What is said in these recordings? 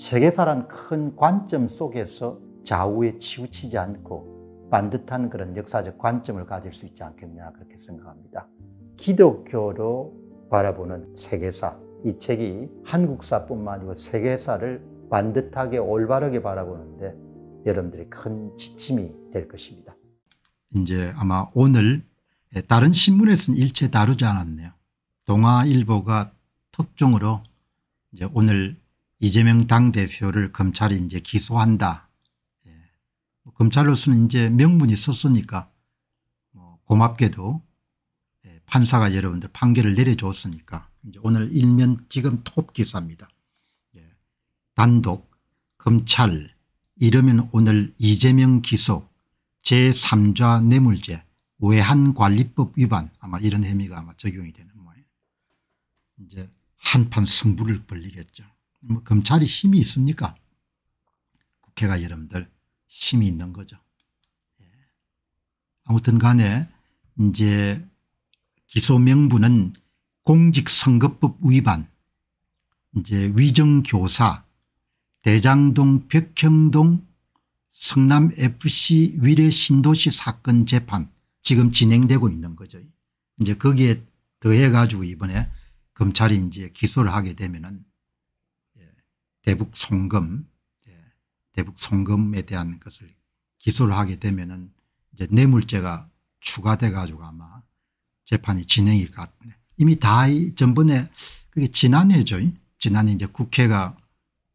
세계사란 큰 관점 속에서 좌우에 치우치지 않고 반듯한 그런 역사적 관점을 가질 수 있지 않겠냐 그렇게 생각합니다. 기독교로 바라보는 세계사 이 책이 한국사뿐만 아니고 세계사를 반듯하게 올바르게 바라보는데 여러분들이 큰 지침이 될 것입니다. 이제 아마 오늘 다른 신문에서는 일체 다루지 않았네요. 동아일보가 특종으로 이제 오늘 이재명 당대표를 검찰이 이제 기소한다. 예. 뭐 검찰로서는 이제 명분이 섰으니까 뭐 고맙게도 예. 판사가 여러분들 판결을 내려줬으니까 이제 오늘 일면 지금 톱 기사입니다. 예. 단독 검찰 이러면 오늘 이재명 기소 제3자 뇌물죄 외환관리법 위반 아마 이런 혐의가 아마 적용이 되는 모양이에요. 이제 한판 승부를 벌리겠죠. 뭐 검찰이 힘이 있습니까? 국회가 여러분들 힘이 있는 거죠. 예. 아무튼 간에 이제 기소 명분은 공직선거법 위반 이제 위정교사 대장동 백형동 성남FC 위례 신도시 사건 재판 지금 진행되고 있는 거죠. 이제 거기에 더해 가지고 이번에 검찰이 이제 기소를 하게 되면은 대북 송금 대북 송금에 대한 것을 기소를 하게 되면은 이제 뇌물죄가 추가돼 가지고 아마 재판이 진행일 것같은 이미 다 전번에 그게 지난해죠. 지난해 이제 국회가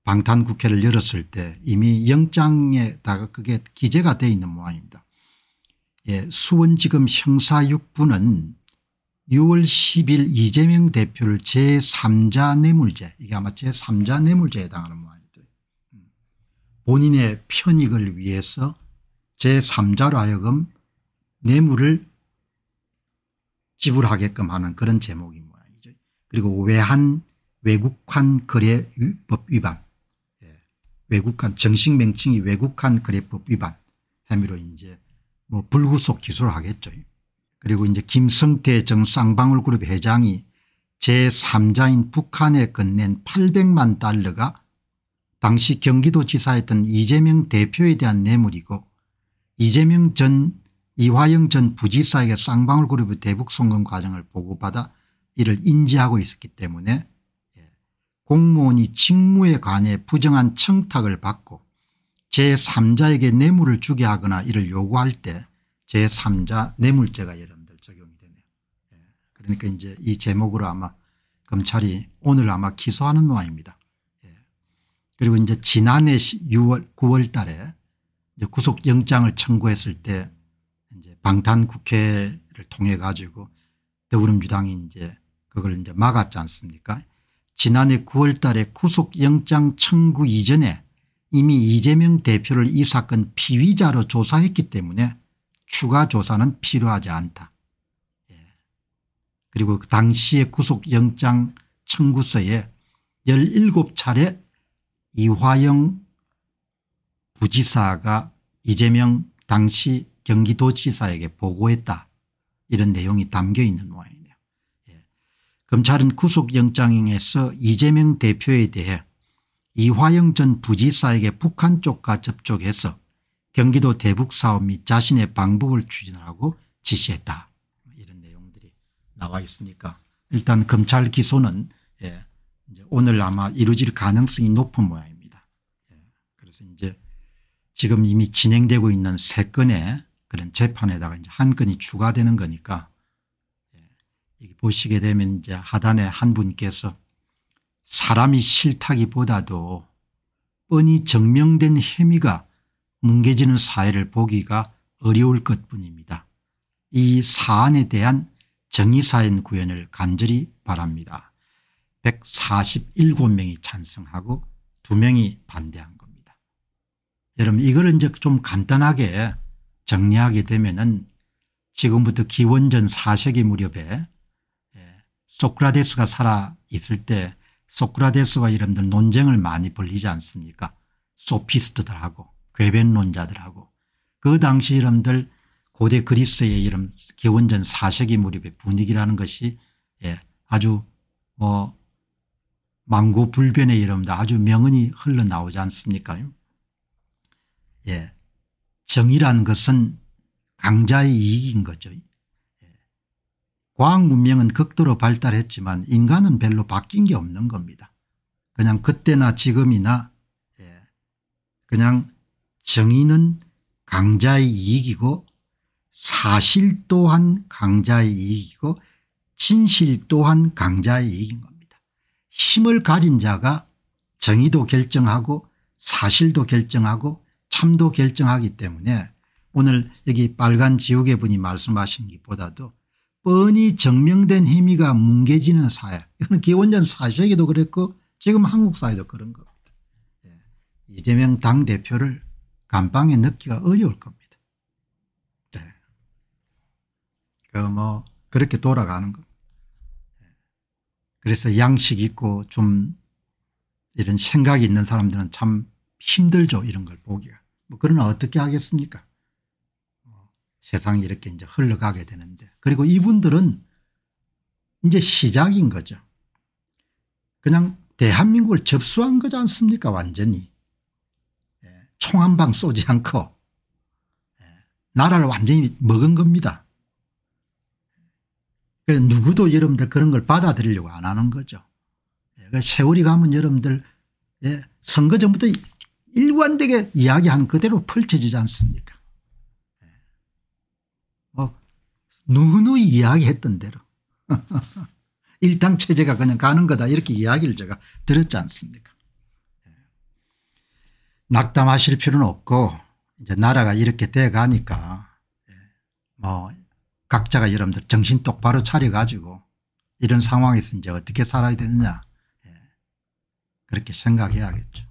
방탄 국회를 열었을 때 이미 영장에다가 그게 기재가 돼 있는 모양입니다. 예, 수원 지금 형사 6부는 6월 10일 이재명 대표를 제3자 뇌물죄 이게 아마 제3자 뇌물죄에 해당하는 모양이죠. 본인의 편익을 위해서 제3자로 하여금 뇌물을 지불하게끔 하는 그런 제목인 모양이죠. 그리고 외한 외국환 거래법 위반 예. 외국환 정식 명칭이 외국환 거래법 위반 혐의로 이제 뭐 불구속 기소를 하겠죠. 그리고 이제 김성태 정 쌍방울그룹 회장이 제3자인 북한에 건넨 800만 달러가 당시 경기도지사였던 이재명 대표에 대한 뇌물이고 이재명 전 이화영 전 부지사에게 쌍방울그룹의 대북송금 과정을 보고받아 이를 인지하고 있었기 때문에 예, 공무원이 직무에 관해 부정한 청탁을 받고 제3자에게 뇌물을 주게 하거나 이를 요구할 때 제3자 뇌물죄가 여러분들 적용이 되네요. 예. 그러니까 이제 이 제목으로 아마 검찰이 오늘 아마 기소하는 모양입니다. 예. 그리고 이제 지난해 6월 9월 달에 구속영장을 청구했을 때 이제 방탄 국회를 통해 가지고 더불어민주당이 이제 그걸 이제 막았지 않습니까 지난해 9월 달에 구속영장 청구 이전에 이미 이재명 대표를 이 사건 피의자로 조사했기 때문에 추가 조사는 필요하지 않다. 예. 그리고 그 당시의 구속영장 청구서에 17차례 이화영 부지사가 이재명 당시 경기도지사에게 보고했다. 이런 내용이 담겨 있는 모양이네요. 예. 검찰은 구속영장에서 이재명 대표에 대해 이화영 전 부지사에게 북한 쪽과 접촉해서 경기도 대북 사업 및 자신의 방북을 추진하라고 지시했다. 이런 내용들이 나와 있으니까 일단 검찰 기소는 예, 오늘 아마 이루어질 가능성이 높은 모양입니다. 예, 그래서 이제 지금 이미 진행되고 있는 세 건의 그런 재판에다가 이제 한 건이 추가되는 거니까 예, 보시게 되면 이제 하단에 한 분께서 사람이 싫다기보다도 뻔히 증명된 혐의가 뭉개지는 사회를 보기가 어려울 것뿐입니다. 이 사안에 대한 정의사인 구현을 간절히 바랍니다. 147명이 찬성하고 2명이 반대한 겁니다. 여러분 이걸 이제 좀 간단하게 정리하게 되면은 지금부터 기원전 4세기 무렵에 예, 소크라테스가 살아 있을 때 소크라테스와 이런들 논쟁을 많이 벌리지 않습니까 소피스트들하고 궤변론자들하고 그 당시 이름들 고대 그리스의 이름 기원전 4세기 무렵의 분위기라는 것이 예, 아주 뭐 망고불변의 이름도 아주 명언이 흘러나오지 않습니까 예, 정의란 것은 강자의 이익인 거죠. 예. 과학 문명은 극도로 발달했지만 인간은 별로 바뀐 게 없는 겁니다. 그냥 그때나 지금이나 예, 그냥 정의는 강자의 이익이고 사실 또한 강자의 이익이고 진실 또한 강자의 이익인 겁니다. 힘을 가진 자가 정의도 결정하고 사실도 결정하고 참도 결정하기 때문에 오늘 여기 빨간 지옥의 분이 말씀하신 것보다도 뻔히 증명된 힘이가 뭉개지는 사회 이거 기원전 사실에게도 그랬고 지금 한국 사회도 그런 겁니다. 예, 이재명 당대표를 감방에 넣기가 어려울 겁니다. 네. 그뭐 그렇게 돌아가는 겁 네. 그래서 양식 있고 좀 이런 생각이 있는 사람들은 참 힘들죠. 이런 걸 보기가. 뭐 그러나 어떻게 하겠습니까? 뭐 세상이 이렇게 이제 흘러가게 되는데 그리고 이분들은 이제 시작인 거죠. 그냥 대한민국을 접수한 거지 않습니까 완전히. 총한방 쏘지 않고 예, 나라를 완전히 먹은 겁니다. 그 누구도 여러분들 그런 걸 받아들이려고 안 하는 거죠. 예, 그 세월이 가면 여러분들 예, 선거 전부터 일관되게 이야기한 그대로 펼쳐지지 않습니까 뭐 누누이 이야기했던 대로 일당 체제가 그냥 가는 거다 이렇게 이야기를 제가 들었지 않습니까 낙담하실 필요는 없고 이제 나라가 이렇게 돼 가니까 예, 뭐 각자가 여러분들 정신 똑바로 차려 가지고 이런 상황에서 이제 어떻게 살아야 되느냐 예, 그렇게 생각해야겠죠.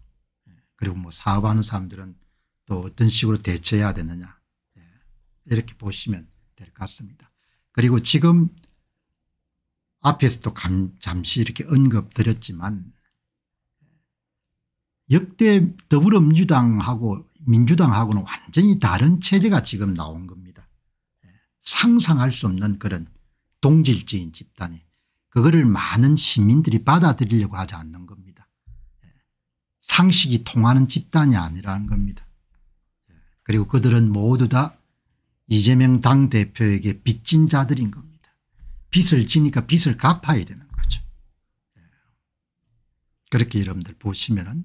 예, 그리고 뭐 사업하는 사람들은 또 어떤 식으로 대처해야 되느냐 이렇게 보시면 될 것 같습니다. 그리고 지금 앞에서도 잠시 이렇게 언급드렸지만 역대 더불어민주당하고 민주당하고는 완전히 다른 체제가 지금 나온 겁니다. 예, 상상할 수 없는 그런 동질적인 집단이 그거를 많은 시민들이 받아들이려고 하지 않는 겁니다. 예, 상식이 통하는 집단이 아니라는 겁니다. 예, 그리고 그들은 모두 다 이재명 당대표에게 빚진 자들인 겁니다. 빚을 지니까 빚을 갚아야 되는 거죠. 그렇게 여러분들 보시면 은